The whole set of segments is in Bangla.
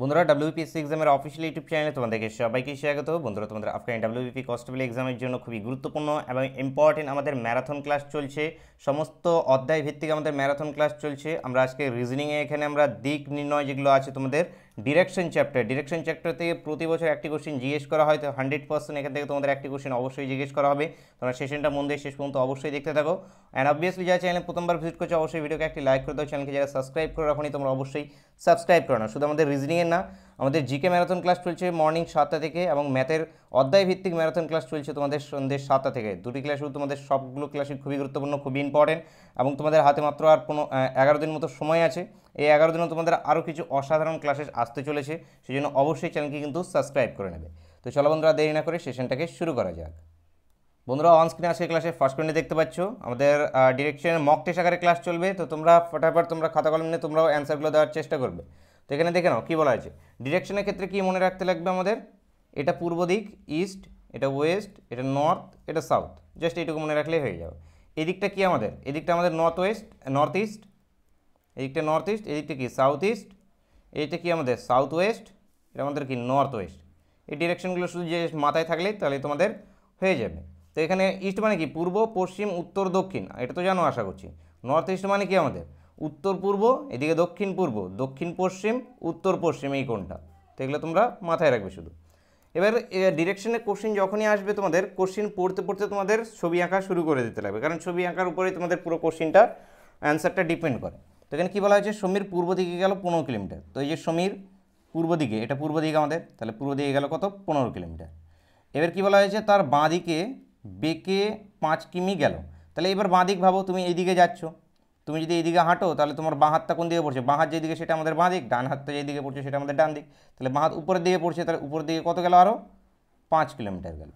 বন্ধুরা ডাব্লিউপিএসসি এক্সামের অফিসিয়াল ইউটিউব চ্যানেলে তোমাদেরকে সবাইকে স্বাগত বন্ধুরা তোমাদের আফগান ডাব্লিউপি কনস্টেবল এক্সামের জন্য খুবই গুরুত্বপূর্ণ এবং ইম্পর্টেন্ট আমাদের ম্যারাথন ক্লাস চলছে সমস্ত অধ্যায় ভিত্তিক আমাদের ম্যারাথন ক্লাস চলছে আমরা আজকে রিজনিংয়ে এখানে আমরা দিক নির্ণয় যেগুলো আছে তোমাদের ডিরেকশন চ্যাপ্টার ডিরেকশন চ্যাপ্টার থেকে প্রতি বছর একটি কোশ্চেন জিজ্ঞেস করা হয় তো হান্ড্রেড পার্সেন্ট এখান থেকে তোমাদের একটি কোশ্চেন অবশ্যই জিজ্ঞেস করা হবে তোমরা সেশনটা মন দিয়ে শেষ পর্যন্ত অবশ্যই দেখতে থাকো অ্যান্ড অবভিয়াসলি যারা চ্যানেল প্রথমবার ভিজিট করছো অবশ্যই ভিডিওকে একটি লাইক করে দাও চ্যানেলকে যারা সাবস্ক্রাইব করে রাখোনি তোমরা অবশ্যই সাবস্ক্রাইব করো না শুধু আমাদের রিজনিংয়ের না আমাদের জিকে ম্যারাথন ক্লাস চলছে মর্নিং সাতটা থেকে এবং ম্যাথের অধ্যায় ভিত্তিক ম্যারাথন ক্লাস চলছে তোমাদের সন্ধ্যে সাতটা থেকে দুটি ক্লাসও তোমাদের সবগুলো ক্লাসই খুবই গুরুত্বপূর্ণ খুবই ইম্পর্টেন্ট এবং তোমাদের হাতে মাত্র আর কোনো এগারো দিন মতো সময় আছে এই এগারো দিনও তোমাদের আরও কিছু অসাধারণ ক্লাসেস আসতে চলেছে সেই জন্য অবশ্যই চ্যানেলকে কিন্তু সাবস্ক্রাইব করে নেবে তো চলো বন্ধুরা দেরি না করে সেশনটাকে শুরু করা যাক বন্ধুরা অন স্ক্রিনে আজকে ক্লাসে ফার্স্ট পয়েন্টে দেখতে পাচ্ছ আমাদের ডিরেকশনের মক টেস্ট আকারে ক্লাস চলবে তো তোমরা ফটাফট তোমরা খাতা কলম নিয়ে তোমরাও অ্যান্সারগুলো দেওয়ার চেষ্টা করবে তো এখানে দেখে নাও কী বলা হয়েছে ডিরেকশনের ক্ষেত্রে কি মনে রাখতে লাগবে আমাদের এটা পূর্ব দিক ইস্ট এটা ওয়েস্ট এটা নর্থ এটা সাউথ জাস্ট এইটুকু মনে রাখলেই হয়ে যাবে এদিকটা কি আমাদের এদিকটা আমাদের নর্থ ওয়েস্ট নর্থ ইস্ট এদিকটা নর্থ ইস্ট এদিকটা কি সাউথ ইস্ট এইটা কি আমাদের সাউথ ওয়েস্ট এটা আমাদের কি নর্থ ওয়েস্ট এই ডিরেকশনগুলো শুধু যে মাথায় থাকলে তাহলে তোমাদের হয়ে যাবে তো এখানে ইস্ট মানে কি পূর্ব পশ্চিম উত্তর দক্ষিণ এটা তো জানো আশা করছি নর্থ ইস্ট মানে কি আমাদের উত্তর পূর্ব এদিকে দক্ষিণ পূর্ব দক্ষিণ পশ্চিম উত্তর পশ্চিম এই কোনটা তো তোমরা মাথায় রাখবে শুধু এবার ডিরেকশনে কোশ্চিন যখনই আসবে তোমাদের কোশ্চিন পড়তে পড়তে তোমাদের ছবি আঁকা শুরু করে দিতে লাগবে কারণ ছবি আঁকার উপরেই তোমাদের পুরো কোশ্চিনটা অ্যান্সারটা ডিপেন্ড করে তো এখানে কী বলা হয়েছে সমীর পূর্ব দিকে গেল পনেরো কিলোমিটার তো এই যে সমীর পূর্ব দিকে এটা পূর্ব দিকে আমাদের তাহলে পূর্ব দিকে গেল কত পনেরো কিলোমিটার এবার কী বলা হয়েছে তার বাঁ দিকে বেঁকে পাঁচ কিমি গেল তাহলে এবার বাঁ দিক ভাবো তুমি এইদিকে যাচ্ছ তুমি যদি এইদিকে হাঁটো তাহলে তোমার বাঁ হাতটা কোন দিকে পড়ছে বাঁ হাত যেদিকে সেটা আমাদের বাঁ দিক ডান হাতটা যেদিকে পড়ছে সেটা আমাদের ডান দিক তাহলে বাঁ হাত উপরের দিকে পড়ছে তাহলে উপর দিকে কত গেল আরও পাঁচ কিলোমিটার গেল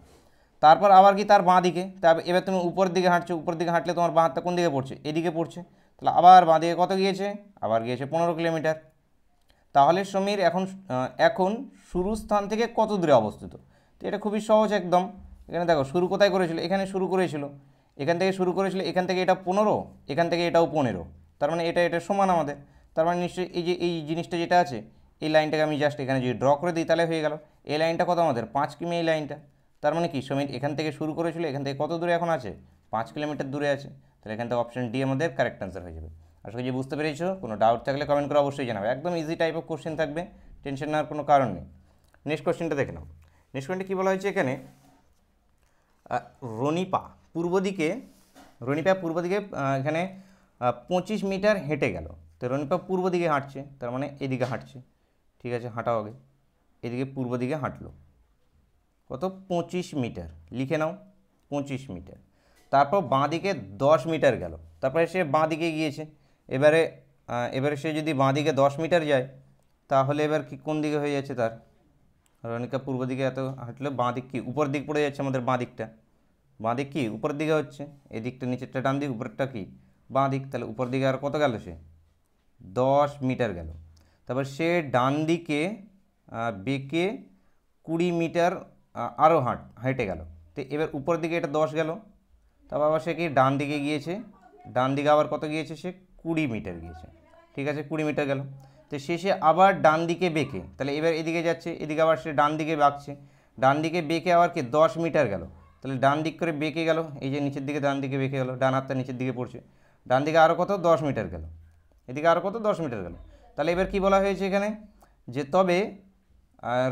তারপর আবার কি তার বাঁ দিকে তারপর এবার তুমি উপর দিকে হাঁটছো উপর দিকে হাঁটলে তোমার বাঁ হাতটা কোন দিকে পড়ছে এদিকে পড়ছে তাহলে আবার বাঁদিকে কত গিয়েছে আবার গিয়েছে পনেরো কিলোমিটার তাহলে সমীর এখন এখন শুরু স্থান থেকে কত দূরে অবস্থিত তো এটা খুবই সহজ একদম এখানে দেখো শুরু কোথায় করেছিল এখানে শুরু করেছিল এখান থেকে শুরু করেছিল এখান থেকে এটা পনেরো এখান থেকে এটাও পনেরো তার মানে এটা এটা সমান আমাদের তার মানে নিশ্চয়ই এই যে এই জিনিসটা যেটা আছে এই লাইনটাকে আমি জাস্ট এখানে যদি ড্র করে দিই তাহলে হয়ে গেল এই লাইনটা কত আমাদের পাঁচ কিমি এই লাইনটা তার মানে কি সমীর এখান থেকে শুরু করেছিল এখান থেকে কত দূরে এখন আছে পাঁচ কিলোমিটার দূরে আছে তাহলে এখান থেকে অপশান ডি আমাদের কারেক্ট অ্যান্সার হয়ে যাবে আশা করি বুঝতে পেরেছো কোনো ডাউট থাকলে কমেন্ট করে অবশ্যই জানাবে একদম ইজি টাইপ অফ কোশ্চেন থাকবে টেনশন নেওয়ার কোনো কারণ নেই নেক্সট কোশ্চেনটা দেখে নাও নেক্সট কোয়েন্টে কী বলা হয়েছে এখানে রনিপা পূর্ব দিকে রনিপা পূর্ব দিকে এখানে পঁচিশ মিটার হেঁটে গেল তো রনিপা পূর্ব দিকে হাঁটছে তার মানে এদিকে হাঁটছে ঠিক আছে হাঁটা হবে এদিকে পূর্ব দিকে হাঁটলো কত পঁচিশ মিটার লিখে নাও পঁচিশ মিটার তারপর বাঁ দিকে দশ মিটার গেল তারপরে সে বাঁ দিকে গিয়েছে এবারে এবারে সে যদি বাঁ দিকে দশ মিটার যায় তাহলে এবার কি কোন দিকে হয়ে যাচ্ছে তার রনিকা পূর্ব দিকে এত হাঁটলে বাঁ দিক কি উপর দিক পড়ে যাচ্ছে আমাদের বাঁ দিকটা বাঁ দিক কি উপর দিকে হচ্ছে এদিকটা নিচেরটা ডান দিক উপরটা কি বাঁ দিক তাহলে উপর দিকে আর কত গেল সে দশ মিটার গেল তারপর সে ডান দিকে বেঁকে কুড়ি মিটার আরও হাঁট হেঁটে গেল তো এবার উপর দিকে এটা দশ গেল তবে আবার সে কি ডান দিকে গিয়েছে ডান দিকে আবার কত গিয়েছে সে কুড়ি মিটার গিয়েছে ঠিক আছে কুড়ি মিটার গেল তো শেষে আবার ডান দিকে বেঁকে তাহলে এবার এদিকে যাচ্ছে এদিকে আবার সে ডান দিকে বাঁকছে ডান দিকে বেঁকে আবার কি দশ মিটার গেল তাহলে ডান দিক করে বেঁকে গেল এই যে নিচের দিকে ডান দিকে বেঁকে গেল ডান হাতটা নিচের দিকে পড়ছে ডান দিকে আরও কত দশ মিটার গেল এদিকে আরও কত দশ মিটার গেল তাহলে এবার কি বলা হয়েছে এখানে যে তবে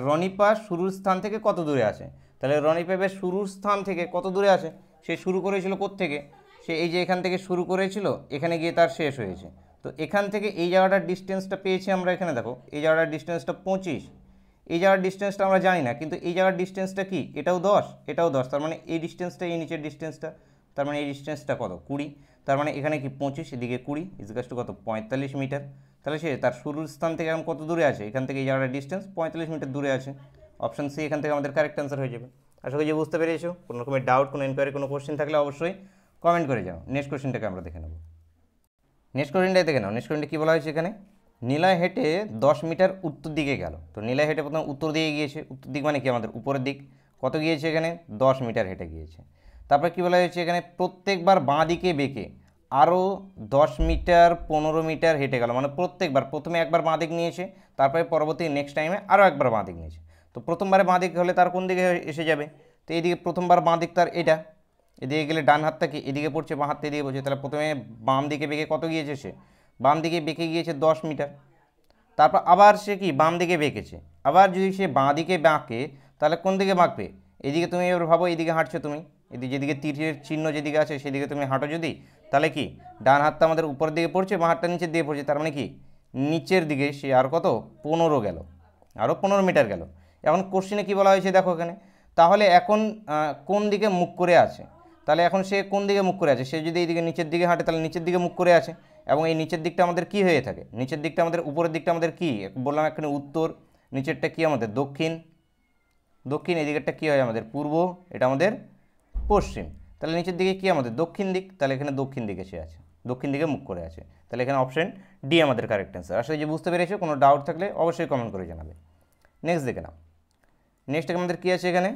রনিপা শুরুর স্থান থেকে কত দূরে আছে তাহলে রনিপা এবার শুরুর স্থান থেকে কত দূরে আছে সে শুরু করেছিল থেকে সে এই যে এখান থেকে শুরু করেছিল এখানে গিয়ে তার শেষ হয়েছে তো এখান থেকে এই জায়গাটার ডিস্টেন্সটা পেয়েছি আমরা এখানে দেখো এই জায়গাটার ডিস্টেন্সটা পঁচিশ এই জায়গার ডিস্টেন্সটা আমরা জানি না কিন্তু এই জায়গার ডিস্টেন্সটা কি এটাও দশ এটাও দশ তার মানে এই ডিস্টেন্সটা এই নিচের ডিস্টেন্সটা তার মানে এই ডিস্টেন্সটা কত কুড়ি তার মানে এখানে কি পঁচিশ এদিকে কুড়ি ইজগাস টু কত পঁয়তাল্লিশ মিটার তাহলে সে তার শুরুর স্থান থেকে এখন কত দূরে আছে এখান থেকে এই জায়গাটা ডিস্টেন্স পঁয়তাল্লিশ মিটার দূরে আছে অপশান সি এখান থেকে আমাদের কারেক্ট অ্যান্সার হয়ে যাবে আশা করি যে বুঝতে পেরেছো কোনো রকমের ডাউট কোনো এনকোয়ারি কোনো কোশ্চেন থাকলে অবশ্যই কমেন্ট করে যাও নেক্সট কোশ্চেনটাকে আমরা দেখে নেব নেক্সট কোশ্চেনটাই দেখে নাও নেক্সট কোশ্চেনটা কী বলা হয়েছে এখানে নীলায় হেঁটে দশ মিটার উত্তর দিকে গেল তো নীলায় হেঁটে প্রথম উত্তর দিকে গিয়েছে উত্তর দিক মানে কি আমাদের উপরের দিক কত গিয়েছে এখানে দশ মিটার হেঁটে গিয়েছে তারপরে কী বলা হয়েছে এখানে প্রত্যেকবার বাঁ দিকে বেঁকে আরও দশ মিটার পনেরো মিটার হেঁটে গেল মানে প্রত্যেকবার প্রথমে একবার বাঁ দিক নিয়েছে তারপরে পরবর্তী নেক্সট টাইমে আরও একবার বাঁ দিক নিয়েছে তো প্রথমবারে বাঁ দিক হলে তার কোন দিকে এসে যাবে তো এদিকে প্রথমবার বাঁ দিক তার এটা এদিকে গেলে ডান হাতটা কি এদিকে পড়ছে বাঁ হাতটা এদিকে পড়ছে তাহলে প্রথমে বাম দিকে বেঁকে কত গিয়েছে সে বাম দিকে বেঁকে গিয়েছে দশ মিটার তারপর আবার সে কি বাম দিকে বেঁকেছে আবার যদি সে বাঁ দিকে বাঁকে তাহলে কোন দিকে বাঁকবে এদিকে তুমি এবার ভাবো এদিকে হাঁটছো তুমি এদিকে যেদিকে তীরের চিহ্ন যেদিকে আছে সেদিকে তুমি হাঁটো যদি তাহলে কি ডান হাতটা আমাদের উপর দিকে পড়ছে বাঁ হাতটা নিচের দিকে পড়ছে তার মানে কি নিচের দিকে সে আর কত পনেরো গেল আরও পনেরো মিটার গেল এখন কোশ্চিনে কি বলা হয়েছে দেখো এখানে তাহলে এখন কোন দিকে মুখ করে আছে তাহলে এখন সে কোন দিকে মুখ করে আছে সে যদি দিকে নিচের দিকে হাঁটে তাহলে নিচের দিকে মুখ করে আছে এবং এই নিচের দিকটা আমাদের কি হয়ে থাকে নিচের দিকটা আমাদের উপরের দিকটা আমাদের কি বললাম এখানে উত্তর নিচেরটা কি আমাদের দক্ষিণ দক্ষিণ এই দিকেরটা কী হয় আমাদের পূর্ব এটা আমাদের পশ্চিম তাহলে নিচের দিকে কি আমাদের দক্ষিণ দিক তাহলে এখানে দক্ষিণ দিকে সে আছে দক্ষিণ দিকে মুখ করে আছে তাহলে এখানে অপশন ডি আমাদের কারেক্ট অ্যান্সার আসলে যে বুঝতে পেরেছে কোনো ডাউট থাকলে অবশ্যই কমেন্ট করে জানাবে নেক্সট দেখে নাও নেক্সট আমাদের কী আছে এখানে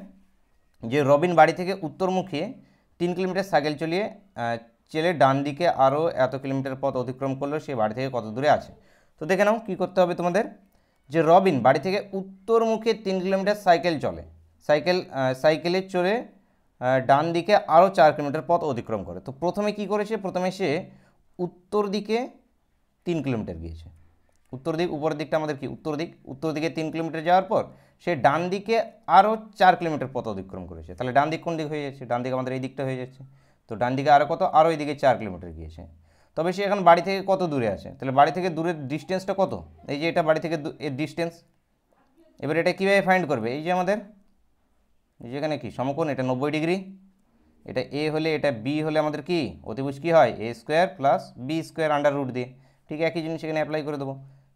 যে রবিন বাড়ি থেকে উত্তরমুখী তিন কিলোমিটার সাইকেল চলিয়ে চেলে ডান দিকে আরও এত কিলোমিটার পথ অতিক্রম করলো সে বাড়ি থেকে কত দূরে আছে তো দেখে নাও কী করতে হবে তোমাদের যে রবিন বাড়ি থেকে উত্তরমুখে তিন কিলোমিটার সাইকেল চলে সাইকেল সাইকেলে চড়ে ডান দিকে আরও চার কিলোমিটার পথ অতিক্রম করে তো প্রথমে কি করেছে প্রথমে সে উত্তর দিকে তিন কিলোমিটার গিয়েছে উত্তর দিক উপরের দিকটা আমাদের কি উত্তর দিক উত্তর দিকে তিন কিলোমিটার যাওয়ার পর সে ডান দিকে আরও চার কিলোমিটার পথ অতিক্রম করেছে তাহলে ডান দিক কোন দিক হয়ে যাচ্ছে ডান দিকে আমাদের এই দিকটা হয়ে যাচ্ছে তো ডান দিকে আরও কত আরও দিকে চার কিলোমিটার গিয়েছে তবে সে এখন বাড়ি থেকে কত দূরে আছে তাহলে বাড়ি থেকে দূরের ডিস্টেন্সটা কত এই যে এটা বাড়ি থেকে এর ডিস্টেন্স এবার এটা কীভাবে ফাইন্ড করবে এই যে আমাদের এই এখানে কি সমকোণ এটা নব্বই ডিগ্রি এটা এ হলে এটা বি হলে আমাদের কি অতিভুজ কী হয় A square plus B square under root দিয়ে ঠিক একই জিনিস এখানে অ্যাপ্লাই করে দেবো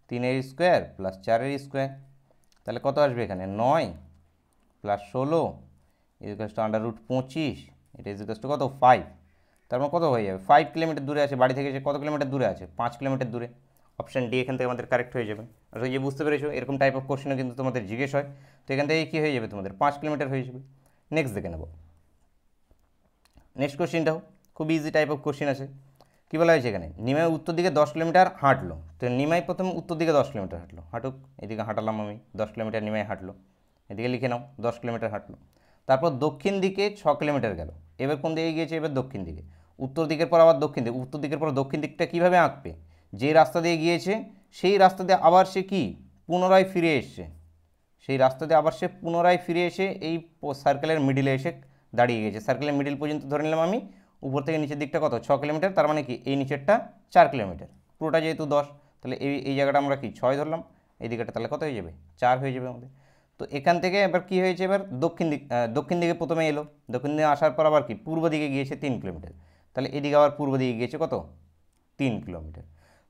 তিনের স্কোয়ার প্লাস চারের স্কোয়ার তাহলে কত আসবে এখানে নয় প্লাস ষোলো ইজিকাস টু আন্ডার রুট পঁচিশ এটা ইজিকাস কত ফাইভ তারপর মানে কত হয়ে যাবে ফাইভ কিলোমিটার দূরে আছে বাড়ি থেকে এসে কত কিলোমিটার দূরে আছে পাঁচ কিলোমিটার দূরে অপশান ডি এখান থেকে আমাদের কারেক্ট হয়ে যাবে আসলে যে বুঝতে পেরেছো এরকম টাইপ অফ কোশ্চেনও কিন্তু তোমাদের জিজ্ঞেস হয় তো এখান থেকে কী হয়ে যাবে তোমাদের পাঁচ কিলোমিটার হয়ে যাবে নেক্সট দেখে নেব নেক্সট কোশ্চেনটাও খুব ইজি টাইপ অফ কোশ্চেন আছে কী বলা হয়েছে এখানে নিমাই উত্তর দিকে দশ কিলোমিটার হাঁটলো তো নিমাই প্রথমে উত্তর দিকে দশ কিলোমিটার হাঁটলো হাঁটুক এদিকে হাঁটালাম আমি দশ কিলোমিটার নিমাই হাঁটলো এদিকে লিখে নাও দশ কিলোমিটার হাঁটলো তারপর দক্ষিণ দিকে ছ কিলোমিটার গেল এবার কোন দিকে গিয়েছে এবার দক্ষিণ দিকে উত্তর দিকের পর আবার দক্ষিণ দিকে উত্তর দিকের পর দক্ষিণ দিকটা কীভাবে আঁকবে যে রাস্তা দিয়ে গিয়েছে সেই রাস্তা দিয়ে আবার সে কি পুনরায় ফিরে এসছে সেই রাস্তা দিয়ে আবার সে পুনরায় ফিরে এসে এই সার্কেলের মিডিলে এসে দাঁড়িয়ে গেছে সার্কেলের মিডিল পর্যন্ত ধরে নিলাম আমি উপর থেকে নিচের দিকটা কত ছ কিলোমিটার তার মানে কি এই নিচেরটা চার কিলোমিটার পুরোটা যেহেতু দশ তাহলে এই এই জায়গাটা আমরা কি ছয় ধরলাম এই দিকেটা তাহলে কত হয়ে যাবে চার হয়ে যাবে আমাদের তো এখান থেকে এবার কি হয়েছে এবার দক্ষিণ দিক দক্ষিণ দিকে প্রথমে এলো দক্ষিণ দিকে আসার পর আবার কি পূর্ব দিকে গিয়েছে তিন কিলোমিটার তাহলে এদিকে আবার পূর্ব দিকে গিয়েছে কত তিন কিলোমিটার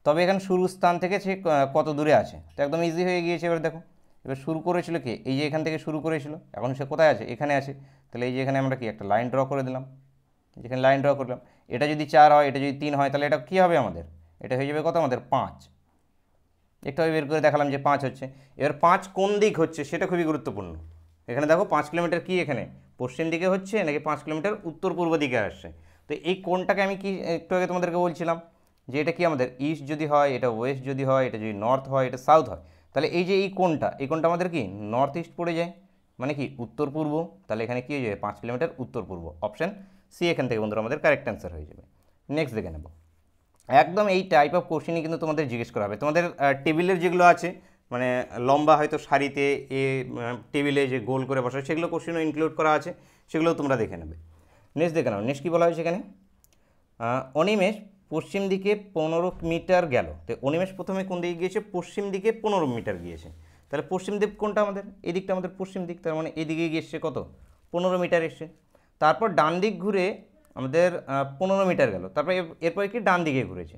তবে এখানে শুরু স্থান থেকে সে কত দূরে আছে তো একদম ইজি হয়ে গিয়েছে এবার দেখো এবার শুরু করেছিল কি এই যে এখান থেকে শুরু করেছিল এখন সে কোথায় আছে এখানে আছে তাহলে এই যে এখানে আমরা কি একটা লাইন ড্র করে দিলাম যেখানে লাইন ড্র করলাম এটা যদি চার হয় এটা যদি তিন হয় তাহলে এটা কী হবে আমাদের এটা হয়ে যাবে কত আমাদের পাঁচ একটুভাবে বের করে দেখালাম যে পাঁচ হচ্ছে এবার পাঁচ কোন দিক হচ্ছে সেটা খুবই গুরুত্বপূর্ণ এখানে দেখো পাঁচ কিলোমিটার কী এখানে পশ্চিম দিকে হচ্ছে নাকি পাঁচ কিলোমিটার উত্তর পূর্ব দিকে আসছে তো এই কোনটাকে আমি কি একটু আগে তোমাদেরকে বলছিলাম যে এটা কি আমাদের ইস্ট যদি হয় এটা ওয়েস্ট যদি হয় এটা যদি নর্থ হয় এটা সাউথ হয় তাহলে এই যে এই কোনটা এই কোনটা আমাদের কি নর্থ ইস্ট পড়ে যায় মানে কি উত্তর পূর্ব তাহলে এখানে কী হয়ে যাবে পাঁচ কিলোমিটার উত্তর পূর্ব অপশান সি এখান থেকে বন্ধুরা আমাদের কারেক্ট অ্যান্সার হয়ে যাবে নেক্সট দেখে নেব একদম এই টাইপ অফ কোশ্চেনই কিন্তু তোমাদের জিজ্ঞেস করা হবে তোমাদের টেবিলের যেগুলো আছে মানে লম্বা হয়তো শাড়িতে এ টেবিলে যে গোল করে বসা সেগুলো কোশ্চেনও ইনক্লুড করা আছে সেগুলোও তোমরা দেখে নেবে নেক্সট দেখে নাও নেক্সট কী বলা হয়েছে এখানে অনিমেষ পশ্চিম দিকে পনেরো মিটার গেল তো অনিমেষ প্রথমে কোন দিকে গিয়েছে পশ্চিম দিকে পনেরো মিটার গিয়েছে তাহলে পশ্চিম দিক কোনটা আমাদের এদিকটা আমাদের পশ্চিম দিক তার মানে এদিকে গিয়ে এসছে কত পনেরো মিটার এসছে তারপর ডান দিক ঘুরে আমাদের পনেরো মিটার গেল তারপর এরপরে কি ডান দিকে ঘুরেছে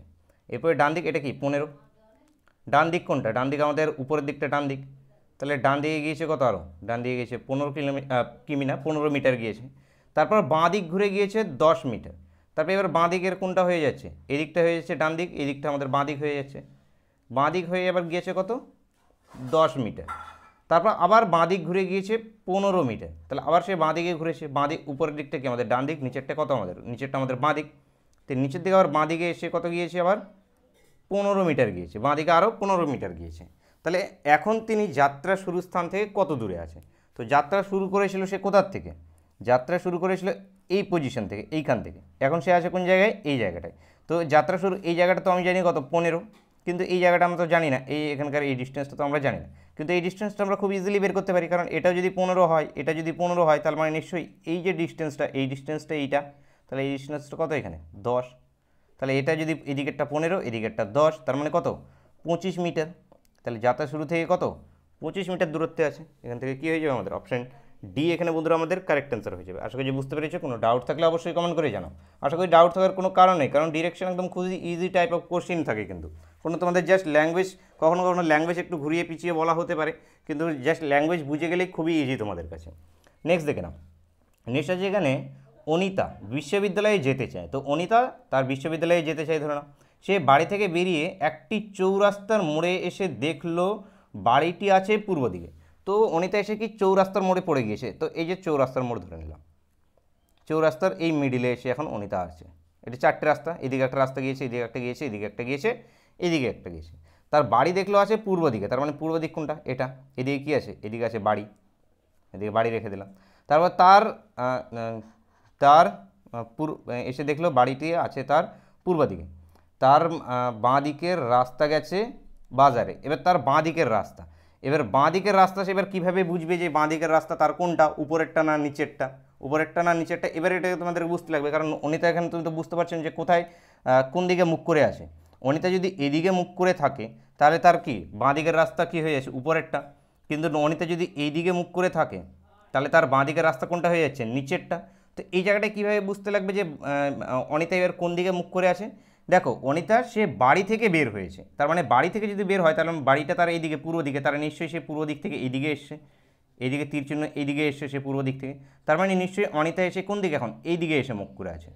এরপরে ডান দিক এটা কি পনেরো ডান দিক কোনটা ডান দিক আমাদের উপরের দিকটা ডান দিক তাহলে ডান দিকে গিয়েছে কত আরও ডান দিকে গিয়েছে পনেরো কিলোমিটার কিমি না পনেরো মিটার গিয়েছে তারপর বাঁ দিক ঘুরে গিয়েছে দশ মিটার তারপর এবার বাঁ দিকের কোনটা হয়ে যাচ্ছে এদিকটা হয়ে যাচ্ছে ডান দিক এদিকটা আমাদের বাঁ দিক হয়ে যাচ্ছে বাঁ দিক হয়ে এবার গিয়েছে কত দশ মিটার তারপর আবার বাঁ দিক ঘুরে গিয়েছে পনেরো মিটার তাহলে আবার সে বাঁ দিকে ঘুরেছে বাঁ দিক উপরের দিকটা কি আমাদের ডান দিক নিচেরটা কত আমাদের নিচেরটা আমাদের বাঁ দিক তো নিচের দিকে আবার বাঁ দিকে এসে কত গিয়েছে আবার পনেরো মিটার গিয়েছে বাঁ দিকে আরও পনেরো মিটার গিয়েছে তাহলে এখন তিনি যাত্রা শুরু স্থান থেকে কত দূরে আছে তো যাত্রা শুরু করেছিল সে কোথার থেকে যাত্রা শুরু করেছিল এই পজিশন থেকে এইখান থেকে এখন সে আছে কোন জায়গায় এই জায়গাটায় তো যাত্রা শুরু এই জায়গাটা তো আমি জানি কত পনেরো কিন্তু এই জায়গাটা আমরা তো জানি না এই এখানকার এই ডিস্টেন্সটা তো আমরা জানি না কিন্তু এই ডিস্টেন্সটা আমরা খুব ইজিলি বের করতে পারি কারণ এটা যদি পনেরো হয় এটা যদি পনেরো হয় তার মানে নিশ্চয়ই এই যে ডিস্টেন্সটা এই ডিস্টেন্সটা এইটা তাহলে এই ডিস্টেন্সটা কত এখানে দশ তাহলে এটা যদি এদিকেরটা পনেরো এদিকেরটা দশ তার মানে কত পঁচিশ মিটার তাহলে যাতা শুরু থেকে কত পঁচিশ মিটার দূরত্বে আছে এখান থেকে কী হয়ে যাবে আমাদের অপশান ডি এখানে বন্ধুরা আমাদের কারেক্ট অ্যান্সার হয়ে যাবে আশা করি বুঝতে পেরেছো কোনো ডাউট থাকলে অবশ্যই কমেন্ট করে জানাও আশা করি ডাউট থাকার কোনো কারণ নেই কারণ ডিরেকশন একদম খুবই ইজি টাইপ অফ কোশ্চিন থাকে কিন্তু কোনো তোমাদের জাস্ট ল্যাঙ্গুয়েজ কখনো কখনো ল্যাঙ্গুয়েজ একটু ঘুরিয়ে পিছিয়ে বলা হতে পারে কিন্তু জাস্ট ল্যাঙ্গুয়েজ বুঝে গেলেই খুবই ইজি তোমাদের কাছে নেক্সট দেখে নাও নেক্সট আছে এখানে অনিতা বিশ্ববিদ্যালয়ে যেতে চায় তো অনিতা তার বিশ্ববিদ্যালয়ে যেতে চায় ধরে নাও সে বাড়ি থেকে বেরিয়ে একটি চৌরাস্তার মোড়ে এসে দেখলো বাড়িটি আছে পূর্ব দিকে তো অনিতা এসে কি চৌরাস্তার মোড়ে পড়ে গিয়েছে তো এই যে চৌরাস্তার মোড় ধরে নিলাম চৌরাস্তার এই মিডিলে এসে এখন অনিতা আছে এটা চারটে রাস্তা এদিকে একটা রাস্তা গিয়েছে এদিকে একটা গিয়েছে এদিকে একটা গিয়েছে এদিকে একটা গেছে তার বাড়ি দেখলেও আছে পূর্ব দিকে তার মানে পূর্ব দিক কোনটা এটা এদিকে কী আছে এদিকে আছে বাড়ি এদিকে বাড়ি রেখে দিলাম তারপর তার তার এসে দেখলো বাড়িটি আছে তার পূর্ব দিকে তার বাঁ দিকের রাস্তা গেছে বাজারে এবার তার বাঁ দিকের রাস্তা এবার বাঁ দিকের রাস্তা সে এবার কীভাবে বুঝবে যে বাঁ দিকের রাস্তা তার কোনটা উপরেরটা না নিচেরটা উপরেরটা না নিচেরটা এবার এটাকে তোমাদের বুঝতে লাগবে কারণ অনিতা এখানে তুমি তো বুঝতে পারছেন যে কোথায় কোন দিকে মুখ করে আসে অনিতা যদি এদিকে মুখ করে থাকে তাহলে তার কি বাঁদিকের রাস্তা কি হয়ে যাচ্ছে উপরেরটা কিন্তু অনিতা যদি এইদিকে মুখ করে থাকে তাহলে তার বাঁদিকের রাস্তা কোনটা হয়ে যাচ্ছে নিচেরটা তো এই জায়গাটা কীভাবে বুঝতে লাগবে যে অনিতা এবার কোন দিকে মুখ করে আছে দেখো অনিতা সে বাড়ি থেকে বের হয়েছে তার মানে বাড়ি থেকে যদি বের হয় তাহলে বাড়িটা তার এইদিকে পূর্ব দিকে তারা নিশ্চয়ই সে পূর্ব দিক থেকে এইদিকে এসছে এইদিকে তীর চিহ্ন এইদিকে এসছে সে পূর্ব দিক থেকে তার মানে নিশ্চয়ই অনিতা এসে কোন দিকে এখন এইদিকে এসে মুখ করে আছে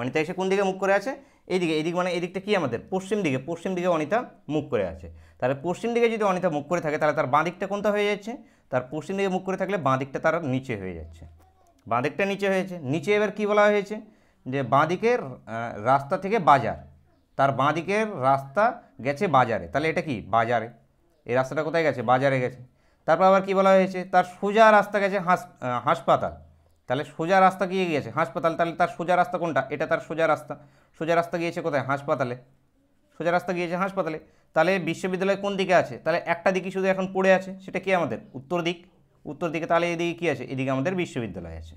অনিতা এসে কোন দিকে মুখ করে আছে এইদিকে এদিক মানে এদিকটা কি আমাদের পশ্চিম দিকে পশ্চিম দিকে অনিতা মুখ করে আছে তাহলে পশ্চিম দিকে যদি অনিতা মুখ করে থাকে তাহলে তার বাঁ দিকটা কোনটা হয়ে যাচ্ছে তার পশ্চিম দিকে মুখ করে থাকলে বাঁ দিকটা তার নিচে হয়ে যাচ্ছে বাঁ দিকটা নিচে হয়েছে নিচে এবার কি বলা হয়েছে যে বাঁ দিকের রাস্তা থেকে বাজার তার বাঁ দিকের রাস্তা গেছে বাজারে তাহলে এটা কি বাজারে এই রাস্তাটা কোথায় গেছে বাজারে গেছে তারপর আবার কি বলা হয়েছে তার সোজা রাস্তা গেছে হাস হাসপাতাল তাহলে সোজা রাস্তা গিয়ে গিয়েছে হাসপাতাল তাহলে তার সোজা রাস্তা কোনটা এটা তার সোজা রাস্তা সোজা রাস্তা গিয়েছে কোথায় হাসপাতালে সোজা রাস্তা গিয়েছে হাসপাতালে তাহলে বিশ্ববিদ্যালয় কোন দিকে আছে তাহলে একটা দিকই শুধু এখন পড়ে আছে সেটা কি আমাদের উত্তর দিক উত্তর দিকে তাহলে এদিকে কী আছে এদিকে আমাদের বিশ্ববিদ্যালয় আছে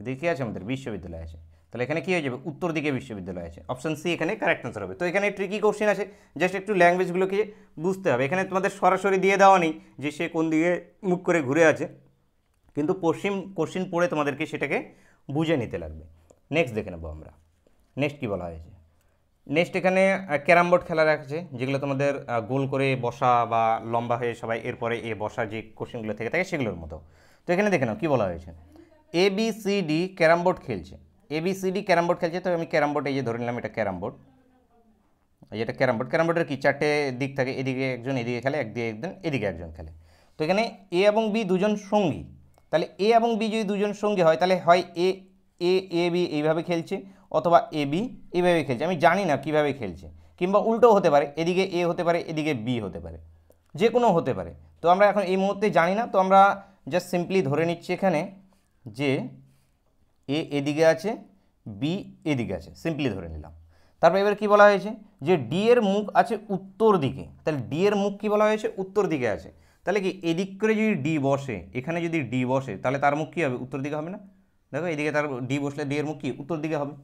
এদিকে কী আছে আমাদের বিশ্ববিদ্যালয় আছে তাহলে এখানে কী হয়ে যাবে উত্তর দিকে বিশ্ববিদ্যালয় আছে অপশান সি এখানে কারেক্ট অ্যান্সার হবে তো এখানে ট্রিকি কোশ্চেন আছে জাস্ট একটু ল্যাঙ্গুয়েজগুলোকে বুঝতে হবে এখানে তোমাদের সরাসরি দিয়ে দেওয়া নেই যে সে কোন দিকে মুখ করে ঘুরে আছে কিন্তু পশ্চিম কোশ্চিন পড়ে তোমাদেরকে সেটাকে বুঝে নিতে লাগবে নেক্সট দেখে নেবো আমরা নেক্সট কী বলা হয়েছে নেক্সট এখানে ক্যারাম বোর্ড খেলা রাখছে যেগুলো তোমাদের গোল করে বসা বা লম্বা হয়ে সবাই এরপরে এ বসা যে কোশ্চেনগুলো থেকে থাকে সেগুলোর মতো তো এখানে দেখে নাও কী বলা হয়েছে A B C D carrom board খেলছে A B C D carrom board খেলছে তো আমি ক্যারাম বোর্ড এই যে ধরে নিলাম এটা ক্যারাম বোর্ড যেটা ক্যারাম বোর্ড ক্যারাম বোর্ডের কি চারটে দিক থাকে এদিকে একজন এদিকে খেলে একদিকে একজন এদিকে একজন খেলে তো এখানে এ এবং বি দুজন সঙ্গী তাহলে এ এবং বি যদি দুজন সঙ্গে হয় তাহলে হয় এ এ এ বি এইভাবে খেলছে অথবা এ বি এইভাবে খেলছে আমি জানি না কিভাবে খেলছে কিংবা উল্টো হতে পারে এদিকে এ হতে পারে এদিকে বি হতে পারে যে কোনো হতে পারে তো আমরা এখন এই মুহূর্তে জানি না তো আমরা জাস্ট সিম্পলি ধরে নিচ্ছি এখানে যে এ এদিকে আছে বি এদিকে আছে সিম্পলি ধরে নিলাম তারপর এবার কি বলা হয়েছে যে ডি এর মুখ আছে উত্তর দিকে তাহলে ডি এর মুখ কি বলা হয়েছে উত্তর দিকে আছে তাহলে কি এদিক করে যদি ডি বসে এখানে যদি ডি বসে তাহলে তার মুখ কী হবে উত্তর দিকে হবে না দেখো এদিকে তার ডি বসলে ডি এর মুখ কী উত্তর দিকে হবে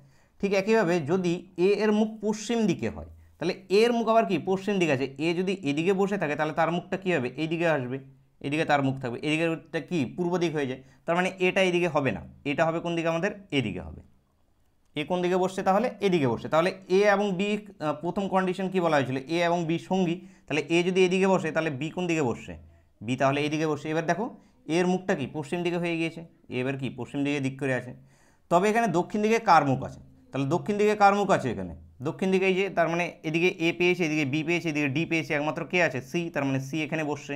ঠিক একইভাবে যদি এ এর মুখ পশ্চিম দিকে হয় তাহলে এর মুখ আবার কি পশ্চিম দিকে আছে এ যদি এদিকে বসে থাকে তাহলে তার মুখটা কী হবে এইদিকে আসবে এদিকে তার মুখ থাকবে এদিকেটা কি পূর্ব দিক হয়ে যায় তার মানে এটা এদিকে হবে না এটা হবে কোন দিকে আমাদের এদিকে হবে এ কোন দিকে বসছে তাহলে এদিকে বসছে তাহলে এ এবং বি প্রথম কন্ডিশন কি বলা হয়েছিল এ এবং বি সঙ্গী তাহলে এ যদি এদিকে বসে তাহলে বি কোন দিকে বসছে বি তাহলে এইদিকে বসে এবার দেখো এর মুখটা কি পশ্চিম দিকে হয়ে গিয়েছে এবার কি পশ্চিম দিকে দিক করে আছে তবে এখানে দক্ষিণ দিকে কার মুখ আছে তাহলে দক্ষিণ দিকে কার মুখ আছে এখানে দক্ষিণ দিকে এই যে তার মানে এদিকে এ পেয়েছে এদিকে বি পেয়েছে এদিকে ডি পেয়েছে একমাত্র কে আছে সি তার মানে সি এখানে বসছে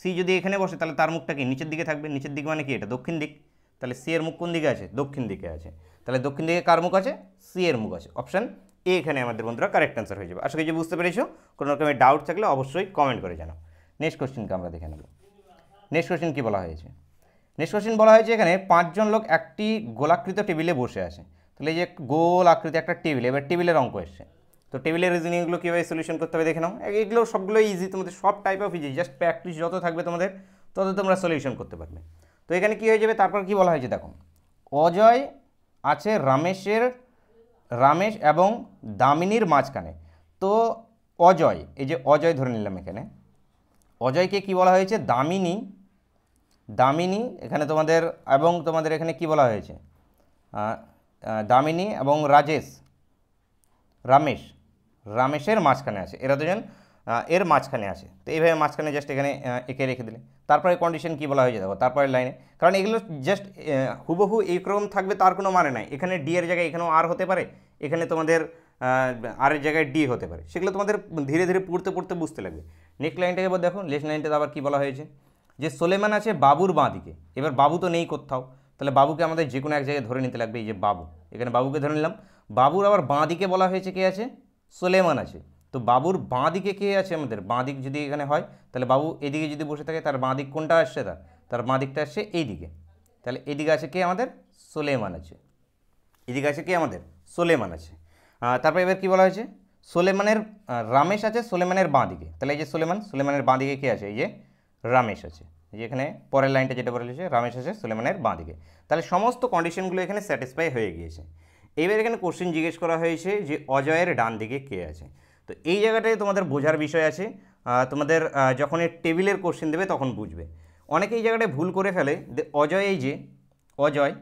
সি যদি এখানে বসে তাহলে তার মুখটা কি নিচের দিকে থাকবে নিচের দিকে মানে কি এটা দক্ষিণ দিক তাহলে সি এর মুখ কোন দিকে আছে দক্ষিণ দিকে আছে তাহলে দক্ষিণ দিকে কার মুখ আছে সি এর মুখ আছে অপশান এ এখানে আমাদের বন্ধুরা কারেক্ট অ্যান্সার হয়ে যাবে আশা করি বুঝতে পেরেছো কোনো রকমের ডাউট থাকলে অবশ্যই কমেন্ট করে জানাও নেক্সট কোশ্চেনকে আমরা দেখে নেব নেক্সট কোশ্চেন কী বলা হয়েছে নেক্সট কোশ্চেন বলা হয়েছে এখানে পাঁচজন লোক একটি গোলাকৃত টেবিলে বসে আছে তাহলে এই যে গোল আকৃতি একটা টেবিল এবার টেবিলের অঙ্ক এসছে তো টেবিলের রিজনিংগুলো কীভাবে সলিউশন করতে হবে দেখে নাও এগুলো সবগুলো ইজি তোমাদের সব type of easy just practice যত থাকবে তোমাদের তত তোমরা সলিউশন করতে পারবে তো এখানে কী হয়ে যাবে তারপর কি বলা হয়েছে দেখো অজয় আছে রামেশের রামেশ এবং দামিনীর মাঝখানে তো অজয় এই যে অজয় ধরে নিলাম এখানে অজয়কে কি বলা হয়েছে দামিনী দামিনী এখানে তোমাদের এবং তোমাদের এখানে কি বলা হয়েছে দামিনী এবং রাজেশ রামেশ রামেশের মাঝখানে আছে এরা দুজন এর মাঝখানে আছে তো এইভাবে মাঝখানে জাস্ট এখানে একে রেখে দিলে তারপরে কন্ডিশন কি বলা হয়েছে দেখো তারপরে লাইনে কারণ এগুলো জাস্ট হুবহু এইরকম থাকবে তার কোনো মানে নাই এখানে ডি এর জায়গায় এখানেও আর হতে পারে এখানে তোমাদের আরেক জায়গায় ডি হতে পারে সেগুলো তোমাদের ধীরে ধীরে পড়তে পড়তে বুঝতে লাগবে নেক্সট লাইনটাকে এবার দেখো লেস লাইনটাতে আবার কী বলা হয়েছে যে সোলেমান আছে বাবুর বাঁ দিকে এবার বাবু তো নেই কোথাও তাহলে বাবুকে আমাদের যে কোনো এক জায়গায় ধরে নিতে লাগবে এই যে বাবু এখানে বাবুকে ধরে নিলাম বাবুর আবার বাঁ দিকে বলা হয়েছে কে আছে সোলেমান আছে তো বাবুর বাঁ দিকে কে আছে আমাদের বাঁ দিক যদি এখানে হয় তাহলে বাবু এদিকে যদি বসে থাকে তার বাঁ দিক কোনটা আসছে তার তার বাঁ দিকটা আসছে এই দিকে তাহলে এদিকে আছে কে আমাদের সোলেমান আছে এদিকে আছে কে আমাদের সোলেমান আছে তারপর এবার কি বলা হয়েছে সোলেমানের রামেশ আছে সোলেমানের বাঁ দিকে তাহলে এই যে সোলেমান সোলেমানের বাঁ দিকে কে আছে এই যে রামেশ আছে যে এখানে পরের লাইনটা যেটা বলা হয়েছে রামেশ আছে সোলেমানের বাঁ দিকে তাহলে সমস্ত কন্ডিশনগুলো এখানে স্যাটিসফাই হয়ে গিয়েছে এবার এখানে কোশ্চেন জিজ্ঞেস করা হয়েছে যে অজয়ের ডান দিকে কে আছে তো এই জায়গাটাই তোমাদের বোঝার বিষয় আছে তোমাদের যখন এই টেবিলের কোশ্চেন দেবে তখন বুঝবে অনেকে এই জায়গাটায় ভুল করে ফেলে অজয় এই যে অজয়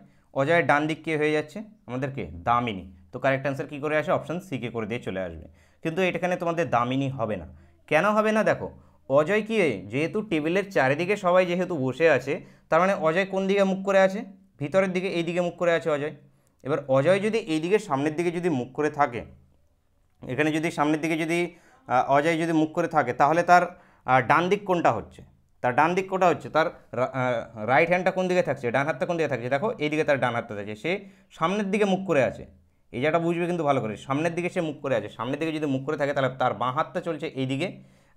অজয়ের ডান দিক কে হয়ে যাচ্ছে আমাদেরকে দামিনী তো কারেক্ট অ্যান্সার কী করে আসে অপশান সিকে করে দিয়ে চলে আসবে কিন্তু এটাখানে তোমাদের দামিনী হবে না কেন হবে না দেখো অজয় কী যেহেতু টেবিলের চারিদিকে সবাই যেহেতু বসে আছে তার মানে অজয় কোন দিকে মুখ করে আছে ভিতরের দিকে এই দিকে মুখ করে আছে অজয় এবার অজয় যদি এই দিকে সামনের দিকে যদি মুখ করে থাকে এখানে যদি সামনের দিকে যদি অজয় যদি মুখ করে থাকে তাহলে তার ডান দিক কোনটা হচ্ছে তার ডান দিক কোটা হচ্ছে তার রাইট হ্যান্ডটা কোন দিকে থাকছে ডান হাতটা কোন দিকে থাকছে দেখো এইদিকে তার ডান হাতটা থাকছে সে সামনের দিকে মুখ করে আছে এই জায়গাটা বুঝবে কিন্তু ভালো করে সামনের দিকে সে মুখ করে আছে সামনের দিকে যদি মুখ করে থাকে তাহলে তার বাঁ হাতটা চলছে এই দিকে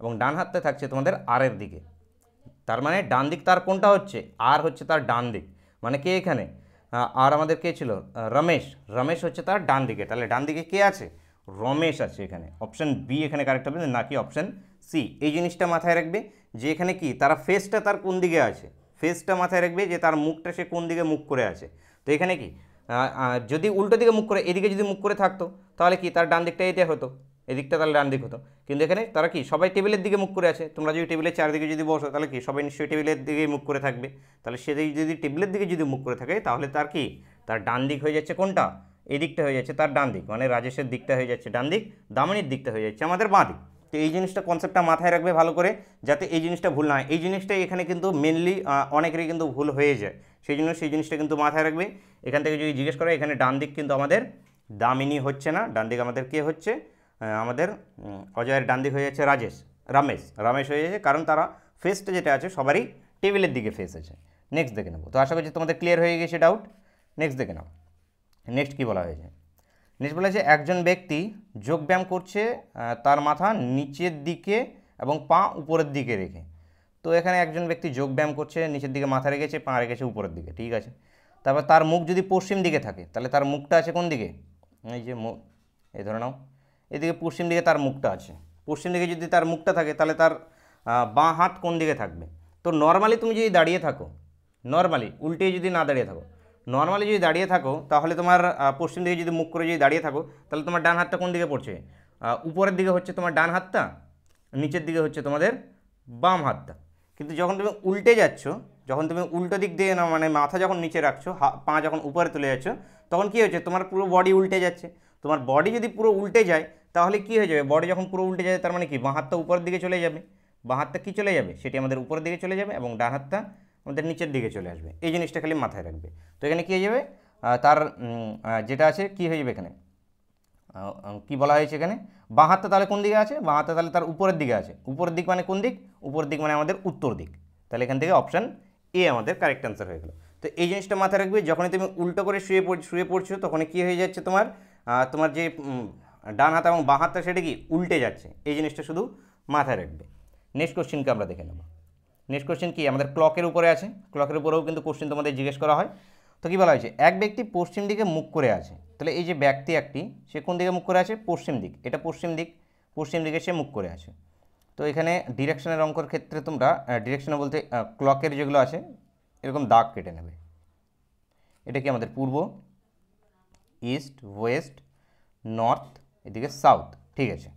এবং ডান হাতটা থাকছে তোমাদের আরের দিকে তার মানে ডান দিক তার কোনটা হচ্ছে আর হচ্ছে তার ডান দিক মানে কে এখানে আর আমাদের কে ছিল রমেশ রমেশ হচ্ছে তার ডান দিকে তাহলে ডান দিকে কে আছে রমেশ আছে এখানে অপশান বি এখানে কারেক্ট হবে নাকি অপশান সি এই জিনিসটা মাথায় রাখবে যে এখানে কি তারা ফেসটা তার কোন দিকে আছে ফেসটা মাথায় রাখবে যে তার মুখটা সে কোন দিকে মুখ করে আছে তো এখানে কি যদি উল্টো দিকে মুখ করে এদিকে যদি মুখ করে থাকতো তাহলে কি তার ডান দিকটা এদিকে হতো এদিকটা তাহলে ডান দিক হতো কিন্তু এখানে তারা কি সবাই টেবিলের দিকে মুখ করে আছে তোমরা যদি টেবিলের চারদিকে যদি বসো তাহলে কি সবাই নিশ্চয়ই টেবিলের দিকে মুখ করে থাকবে তাহলে সে যদি টেবিলের দিকে যদি মুখ করে থাকে তাহলে তার কি তার ডান দিক হয়ে যাচ্ছে কোনটা এদিকটা হয়ে যাচ্ছে তার ডান দিক মানে রাজেশের দিকটা হয়ে যাচ্ছে ডান দিক দামিনীর দিকটা হয়ে যাচ্ছে আমাদের বাঁ দিক তো এই জিনিসটা কনসেপ্টটা মাথায় রাখবে ভালো করে যাতে এই জিনিসটা ভুল না হয় এই জিনিসটাই এখানে কিন্তু মেনলি অনেকেরই কিন্তু ভুল হয়ে যায় সেই জন্য সেই জিনিসটা কিন্তু মাথায় রাখবে এখান থেকে যদি জিজ্ঞেস করা এখানে ডান দিক কিন্তু আমাদের দামিনী হচ্ছে না ডান দিক আমাদের কে হচ্ছে আমাদের অজয়ের ডান দিক হয়ে যাচ্ছে রাজেশ রমেশ রমেশ হয়ে যাচ্ছে কারণ তারা ফেসটা যেটা আছে সবারই টেবিলের দিকে ফেস আছে নেক্সট দেখে নেবো তো আশা করছি তোমাদের ক্লিয়ার হয়ে গেছে ডাউট নেক্সট দেখে নাও নেক্সট কী বলা হয়েছে বলা বলেছে একজন ব্যক্তি যোগব্যায়াম করছে তার মাথা নিচের দিকে এবং পা উপরের দিকে রেখে তো এখানে একজন ব্যক্তি যোগব্যায়াম করছে নিচের দিকে মাথা রেখেছে পা রেখেছে উপরের দিকে ঠিক আছে তারপর তার মুখ যদি পশ্চিম দিকে থাকে তাহলে তার মুখটা আছে কোন দিকে এই যে মুখ এই ধরে নাও এদিকে পশ্চিম দিকে তার মুখটা আছে পশ্চিম দিকে যদি তার মুখটা থাকে তাহলে তার বাঁ হাত কোন দিকে থাকবে তো নর্মালি তুমি যদি দাঁড়িয়ে থাকো নর্মালি উল্টে যদি না দাঁড়িয়ে থাকো নর্মালি যদি দাঁড়িয়ে থাকো তাহলে তোমার পশ্চিম দিকে যদি মুখ করে যদি দাঁড়িয়ে থাকো তাহলে তোমার ডান হাতটা কোন দিকে পড়ছে উপরের দিকে হচ্ছে তোমার ডান হাতটা নিচের দিকে হচ্ছে তোমাদের বাম হাতটা কিন্তু যখন তুমি উল্টে যাচ্ছ যখন তুমি উল্টো দিক দিয়ে না মানে মাথা যখন নিচে রাখছো পা যখন উপরে তুলে যাচ্ছ তখন কী হচ্ছে তোমার পুরো বডি উল্টে যাচ্ছে তোমার বডি যদি পুরো উল্টে যায় তাহলে কী হয়ে যাবে বডি যখন পুরো উল্টে যায় তার মানে কি বাঁ হাতটা উপরের দিকে চলে যাবে বাঁ হাতটা কী চলে যাবে সেটি আমাদের উপরের দিকে চলে যাবে এবং ডান হাতটা আমাদের নিচের দিকে চলে আসবে এই জিনিসটা খালি মাথায় রাখবে তো এখানে কী হয়ে যাবে তার যেটা আছে কি হয়ে যাবে এখানে কি বলা হয়েছে এখানে বাঁ হাতটা তাহলে কোন দিকে আছে বাঁ হাতটা তাহলে তার উপরের দিকে আছে উপরের দিক মানে কোন দিক উপরের দিক মানে আমাদের উত্তর দিক তাহলে এখান থেকে অপশান এ আমাদের কারেক্ট অ্যান্সার হয়ে গেল তো এই জিনিসটা মাথায় রাখবে যখনই তুমি উল্টো করে শুয়ে শুয়ে পড়ছো তখনই কী হয়ে যাচ্ছে তোমার তোমার যে ডান হাত এবং বাঁ হাতটা সেটা কি উল্টে যাচ্ছে এই জিনিসটা শুধু মাথায় রাখবে নেক্সট কোশ্চেনকে আমরা দেখে নেব নেক্সট কোশ্চেন কি আমাদের ক্লকের উপরে আছে ক্লকের উপরেও কিন্তু কোশ্চেন তোমাদের জিজ্ঞেস করা হয় তো কী বলা হয়েছে এক ব্যক্তি পশ্চিম দিকে মুখ করে আছে তাহলে এই যে ব্যক্তি একটি সে কোন দিকে মুখ করে আছে পশ্চিম দিক এটা পশ্চিম দিক পশ্চিম দিকে সে মুখ করে আছে তো এখানে ডিরেকশনের অঙ্কর ক্ষেত্রে তোমরা ডিরেকশনে বলতে ক্লকের যেগুলো আছে এরকম দাগ কেটে নেবে এটা কি আমাদের পূর্ব ইস্ট ওয়েস্ট নর্থ এদিকে সাউথ ঠিক আছে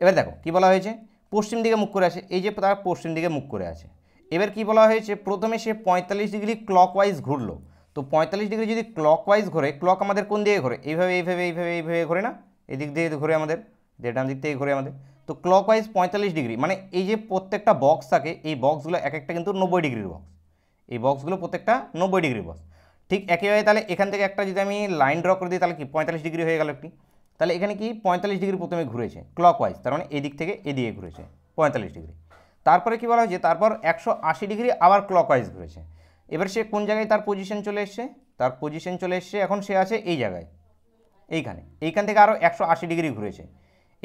এবার দেখো কি বলা হয়েছে পশ্চিম দিকে মুখ করে আছে এই যে তারা পশ্চিম দিকে মুখ করে আছে এবার কি বলা হয়েছে প্রথমে সে পঁয়তাল্লিশ ডিগ্রি ক্লকওয়াইজ ঘুরলো তো পঁয়তাল্লিশ ডিগ্রি যদি ক্লকওয়াইজ ঘোরে ক্লক আমাদের কোন দিকে ঘোরে এইভাবে এইভাবে এইভাবে এইভাবে ঘোরে না এদিক দিয়ে ঘোরে আমাদের ডান দিক থেকে ঘোরে আমাদের তো ক্লকওয়াইজ পঁয়তাল্লিশ ডিগ্রি মানে এই যে প্রত্যেকটা বক্স থাকে এই বক্সগুলো এক একটা কিন্তু নব্বই ডিগ্রির বক্স এই বক্সগুলো প্রত্যেকটা নব্বই ডিগ্রি বক্স ঠিক একইভাবে তাহলে এখান থেকে একটা যদি আমি লাইন ড্র করে দিই তাহলে কি পঁয়তাল্লিশ ডিগ্রি হয়ে গেল একটি তাহলে এখানে কি পঁয়তাল্লিশ ডিগ্রি প্রথমে ঘুরেছে ক্লকওয়াইজ তার মানে এদিক থেকে এদিকে ঘুরেছে পঁয়তাল্লিশ ডিগ্রি তারপরে কি বলা হয়েছে তারপর একশো আশি ডিগ্রি আবার ক্লকওয়াইজ ঘুরেছে এবার সে কোন জায়গায় তার পজিশন চলে এসছে তার পজিশন চলে এসছে এখন সে আছে এই জায়গায় এইখানে এইখান থেকে আরও একশো আশি ডিগ্রি ঘুরেছে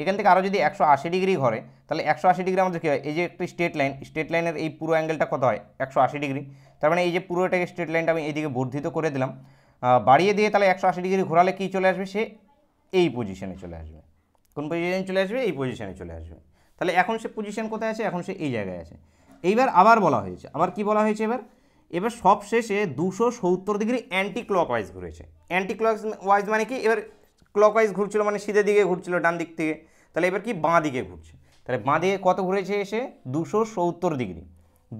এখান থেকে আরও যদি একশো আশি ডিগ্রি ঘরে তাহলে একশো আশি ডিগ্রি আমাদের কী হয় এই যে একটি স্ট্রেট লাইন স্ট্রেট লাইনের এই পুরো অ্যাঙ্গেলটা কত হয় একশো আশি ডিগ্রি তার মানে এই যে পুরোটাকে স্ট্রেট লাইনটা আমি এইদিকে বর্ধিত করে দিলাম বাড়িয়ে দিয়ে তাহলে একশো আশি ডিগ্রি ঘোরালে কী চলে আসবে সে এই পজিশনে চলে আসবে কোন পজিশনে চলে আসবে এই পজিশনে চলে আসবে তাহলে এখন সে পজিশন কোথায় আছে এখন সে এই জায়গায় আছে এইবার আবার বলা হয়েছে আবার কি বলা হয়েছে এবার এবার সবশেষে দুশো সত্তর ডিগ্রি অ্যান্টি ক্লকওয়াইজ ঘুরেছে অ্যান্টি ক্লক ওয়াইজ মানে কি এবার ক্লকওয়াইজ ঘুরছিল মানে সিধে দিকে ঘুরছিল ডান দিক থেকে তাহলে এবার কি বাঁ দিকে ঘুরছে তাহলে বাঁ দিকে কত ঘুরেছে এসে দুশো সত্তর ডিগ্রি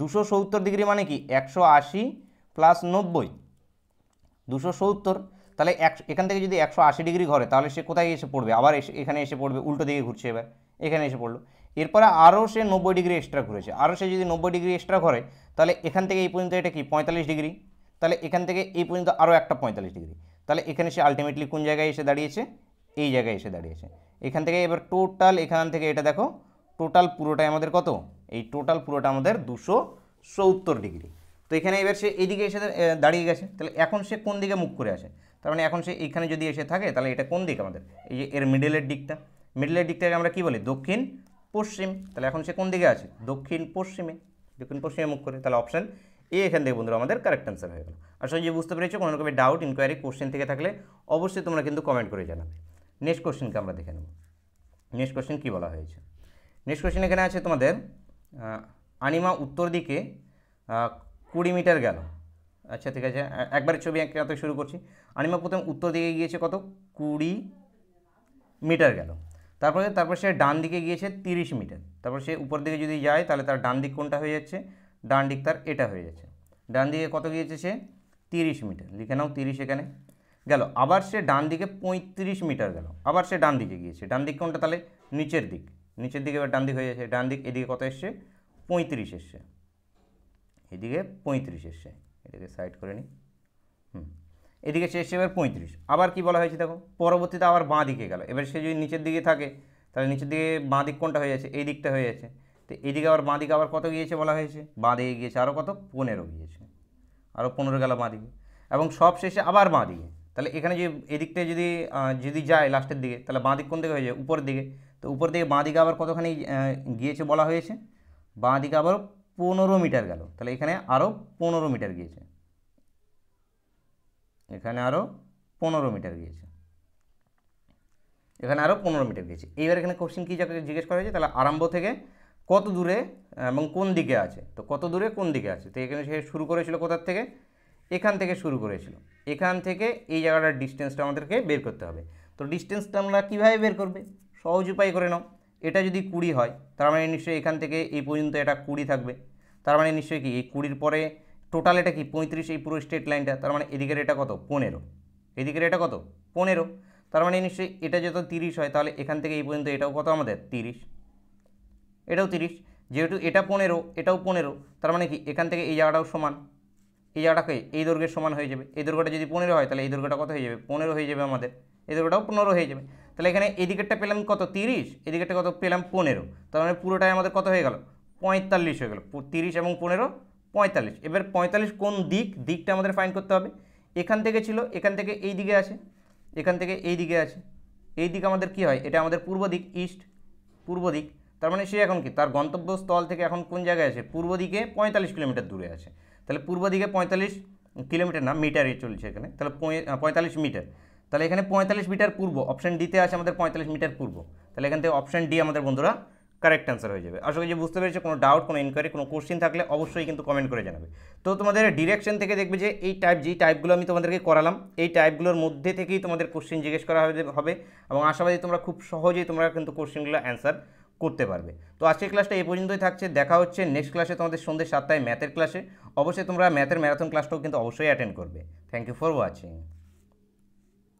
দুশো সত্তর ডিগ্রি মানে কি একশো আশি প্লাস নব্বই দুশো সত্তর তাহলে এক এখান থেকে যদি একশো আশি ডিগ্রি ঘরে তাহলে সে কোথায় এসে পড়বে আবার এসে এখানে এসে পড়বে উল্টো দিকে ঘুরছে এবার এখানে এসে পড়লো এরপরে আরও সে নব্বই ডিগ্রি এক্সট্রা ঘুরেছে আরও সে যদি নব্বই ডিগ্রি এক্সট্রা করে তাহলে এখান থেকে এই পর্যন্ত এটা কি পঁয়তাল্লিশ ডিগ্রি তাহলে এখান থেকে এই পর্যন্ত আরও একটা পঁয়তাল্লিশ ডিগ্রি তাহলে এখানে সে আলটিমেটলি কোন জায়গায় এসে দাঁড়িয়েছে এই জায়গায় এসে দাঁড়িয়েছে এখান থেকে এবার টোটাল এখান থেকে এটা দেখো টোটাল পুরোটাই আমাদের কত এই টোটাল পুরোটা আমাদের দুশো সত্তর ডিগ্রি তো এখানে এবার সে এইদিকে এসে দাঁড়িয়ে গেছে তাহলে এখন সে কোন দিকে মুখ করে আসে তার মানে এখন সে এখানে যদি এসে থাকে তাহলে এটা কোন দিক আমাদের এই যে এর মিডলের দিকটা মিডলের দিকটাকে আমরা কি বলি দক্ষিণ পশ্চিম তাহলে এখন সে কোন দিকে আছে দক্ষিণ পশ্চিমে দক্ষিণ পশ্চিমে মুখ করে তাহলে অপশান এ এখান থেকে বন্ধুরা আমাদের কারেক্ট অ্যান্সার হয়ে গেল আসলে যে বুঝতে পেরেছো কোনো রকমের ডাউট ইনকোয়ারি কোশ্চেন থেকে থাকলে অবশ্যই তোমরা কিন্তু কমেন্ট করে জানাবে নেক্সট কোশ্চেনকে আমরা দেখে নেব নেক্সট কোশ্চেন কী বলা হয়েছে নেক্সট কোশ্চেন এখানে আছে তোমাদের আনিমা উত্তর দিকে কুড়ি মিটার গেল আচ্ছা ঠিক আছে একবারের ছবি একটা শুরু করছি আনিমা প্রথম উত্তর দিকে গিয়েছে কত কুড়ি মিটার গেল তারপরে তারপর সে ডান দিকে গিয়েছে তিরিশ মিটার তারপর সে উপর দিকে যদি যায় তাহলে তার ডান দিক কোনটা হয়ে যাচ্ছে ডান দিক তার এটা হয়ে যাচ্ছে ডান দিকে কত গিয়েছে সে তিরিশ মিটার লিখে নাও তিরিশ এখানে গেল আবার সে ডান দিকে পঁয়ত্রিশ মিটার গেল আবার সে ডান দিকে গিয়েছে ডান দিক কোনটা তাহলে নিচের দিক নিচের দিকে এবার ডান দিক হয়ে যাচ্ছে ডান দিক এদিকে কত এসছে পঁয়ত্রিশ এসছে এদিকে পঁয়ত্রিশ এসছে এটাকে সাইড করে নিই হুম এদিকে শেষ এবার পঁয়ত্রিশ আবার কি বলা হয়েছে দেখো পরবর্তীতে আবার বাঁ দিকে গেল এবার সে যদি নিচের দিকে থাকে তাহলে নিচের দিকে বাঁ দিক কোনটা হয়ে যাচ্ছে এই দিকটা হয়ে যাচ্ছে তো এদিকে আবার বাঁ দিকে আবার কত গিয়েছে বলা হয়েছে বাঁ দিকে গিয়েছে আরও কত পনেরো গিয়েছে আরও পনেরো গেল বাঁ দিকে এবং সব শেষে আবার বাঁ দিকে তাহলে এখানে যে এদিকটা যদি যদি যায় লাস্টের দিকে তাহলে বাঁ দিক কোন দিকে হয়ে যায় উপর দিকে তো উপর দিকে বাঁ দিকে আবার কতখানি গিয়েছে বলা হয়েছে বাঁ দিকে আবার পনেরো মিটার গেল তাহলে এখানে আরও পনেরো মিটার গিয়েছে এখানে আরও পনেরো মিটার গিয়েছে এখানে আরও পনেরো মিটার গিয়েছে এইবার এখানে কোশ্চেন কী জিজ্ঞেস করা হয়েছে তাহলে আরম্ভ থেকে কত দূরে এবং কোন দিকে আছে তো কত দূরে কোন দিকে আছে তো এখানে সে শুরু করেছিল কোথার থেকে এখান থেকে শুরু করেছিল এখান থেকে এই জায়গাটার ডিস্টেন্সটা আমাদেরকে বের করতে হবে তো ডিস্টেন্সটা আমরা কীভাবে বের করবে সহজ উপায় করে নাও এটা যদি কুড়ি হয় তার মানে নিশ্চয়ই এখান থেকে এই পর্যন্ত এটা কুড়ি থাকবে তার মানে নিশ্চয়ই কি এই কুড়ির পরে টোটাল এটা কি পঁয়ত্রিশ এই পুরো স্টেট লাইনটা তার মানে এদিকের এটা কত পনেরো এদিকের এটা কত পনেরো তার মানে নিশ্চয়ই এটা যত তিরিশ হয় তাহলে এখান থেকে এই পর্যন্ত এটাও কত আমাদের তিরিশ এটাও তিরিশ যেহেতু এটা পনেরো এটাও পনেরো তার মানে কি এখান থেকে এই জায়গাটাও সমান এই জায়গাটাকে এই দৈর্ঘ্যের সমান হয়ে যাবে এই দৈর্ঘ্যটা যদি পনেরো হয় তাহলে এই দৈর্ঘ্যটা কত হয়ে যাবে পনেরো হয়ে যাবে আমাদের এই দৈর্ঘ্যটাও পনেরো হয়ে যাবে তাহলে এখানে এদিকেরটা পেলাম কত তিরিশ এদিকেরটা কত পেলাম পনেরো তার মানে পুরোটাই আমাদের কত হয়ে গেল পঁয়তাল্লিশ হয়ে গেল তিরিশ এবং পনেরো পঁয়তাল্লিশ এবার পঁয়তাল্লিশ কোন দিক দিকটা আমাদের ফাইন করতে হবে এখান থেকে ছিল এখান থেকে এই দিকে আছে এখান থেকে এই দিকে আছে এই দিক আমাদের কি হয় এটা আমাদের পূর্ব দিক ইস্ট পূর্ব দিক তার মানে সে এখন কি তার গন্তব্যস্থল থেকে এখন কোন জায়গায় আছে পূর্ব দিকে পঁয়তাল্লিশ কিলোমিটার দূরে আছে তাহলে পূর্ব দিকে পঁয়তাল্লিশ কিলোমিটার না মিটারে চলছে এখানে তাহলে পঁয়তাল্লিশ মিটার তাহলে এখানে পঁয়তাল্লিশ মিটার পূর্ব অপশান ডিতে আছে আমাদের পঁয়তাল্লিশ মিটার পূর্ব তাহলে এখান থেকে অপশান ডি আমাদের বন্ধুরা কারেক্ট অ্যান্সার হয়ে যাবে আশা করি যে বুঝতে পেরেছো কোনো ডাউট কোনো ইনকোয়ারি কোনো কোশ্চেন থাকলে অবশ্যই কিন্তু কমেন্ট করে জানাবে তো তোমাদের ডিরেকশন থেকে দেখবে যে এই টাইপ যেই টাইপগুলো আমি তোমাদেরকে করালাম এই টাইপগুলোর মধ্যে থেকেই তোমাদের কোশ্চেন জিজ্ঞেস করা হবে এবং আশাবাদী তোমরা খুব সহজেই তোমরা কিন্তু কোশ্চেনগুলো অ্যান্সার করতে পারবে তো আজকের ক্লাসটা এই পর্যন্তই থাকছে দেখা হচ্ছে নেক্সট ক্লাসে তোমাদের সন্ধ্যে সাতটায় ম্যাথের ক্লাসে অবশ্যই তোমরা ম্যাথের ম্যারাথন ক্লাসটাও কিন্তু অবশ্যই অ্যাটেন্ড করবে থ্যাংক ইউ ফর ওয়াচিং